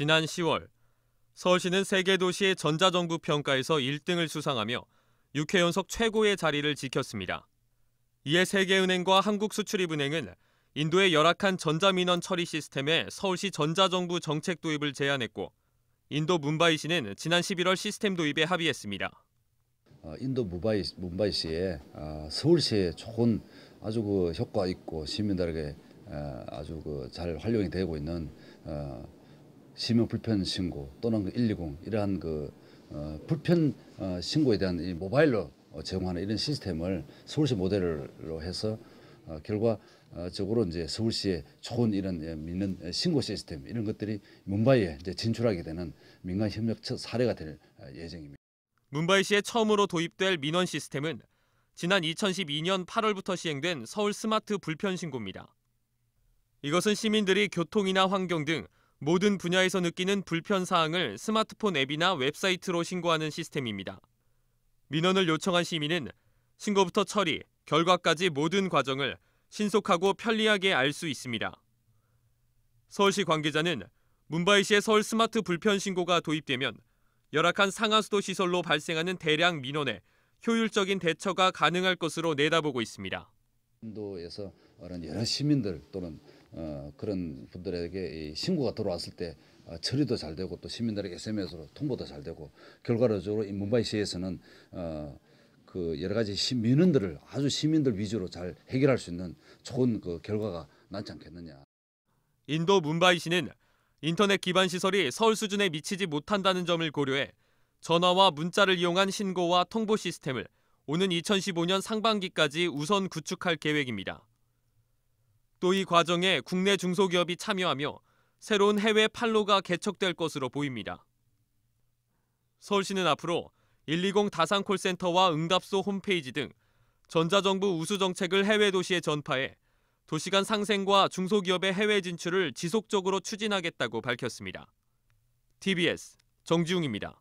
지난 10월 서울시는 세계 도시의 전자정부 평가에서 1등을 수상하며 6회 연속 최고의 자리를 지켰습니다. 이에 세계은행과 한국수출입은행은 인도의 열악한 전자민원 처리 시스템에 서울시 전자정부 정책 도입을 제안했고 인도 문바이시는 지난 11월 시스템 도입에 합의했습니다. 어, 인도 무바이, 문바이시에 어, 서울시에 좋은 아주 그 효과 있고 시민들에게 어, 아주 그 잘 활용이 되고 있는 시민 불편 신고 또는 그120 이러한 그 어, 불편 어, 신고에 대한 이 모바일로 어, 제공하는 이런 시스템을 서울시 모델로 해서 어, 결과적으로 어, 이제 서울시의 좋은 이런 예, 믿는 예, 신고 시스템 이런 것들이 문바이에 이제 진출하게 되는 민간 협력 사례가 될 어, 예정입니다. 문바이시에 처음으로 도입될 민원 시스템은 지난 2012년 8월부터 시행된 서울 스마트 불편 신고입니다. 이것은 시민들이 교통이나 환경 등 모든 분야에서 느끼는 불편 사항을 스마트폰 앱이나 웹사이트로 신고하는 시스템입니다. 민원을 요청한 시민은 신고부터 처리, 결과까지 모든 과정을 신속하고 편리하게 알 수 있습니다. 서울시 관계자는 문바이시의 서울 스마트 불편 신고가 도입되면 열악한 상하수도 시설로 발생하는 대량 민원에 효율적인 대처가 가능할 것으로 내다보고 있습니다. 도에서 여러 시민들 또는 어, 그런 분들에게 이 신고가 들어왔을 때 어, 처리도 잘 되고 또 시민들에게 SMS로 통보도 잘 되고 결과적으로 이문바이 시에서는 어, 그 여러 가지 시, 민원들을 아주 시민들 위주로 잘 해결할 수 있는 좋은 그 결과가 나지 않겠느냐. 인도 문바이시는 인터넷 기반 시설이 서울 수준에 미치지 못한다는 점을 고려해 전화와 문자를 이용한 신고와 통보 시스템을 오는 2015년 상반기까지 우선 구축할 계획입니다. 또이 과정에 국내 중소기업이 참여하며 새로운 해외 판로가 개척될 것으로 보입니다. 서울시는 앞으로 120 다산 콜센터와 응답소 홈페이지 등 전자정부 우수 정책을 해외 도시에 전파해 도시 간 상생과 중소기업의 해외 진출을 지속적으로 추진하겠다고 밝혔습니다. TBS 정지웅입니다.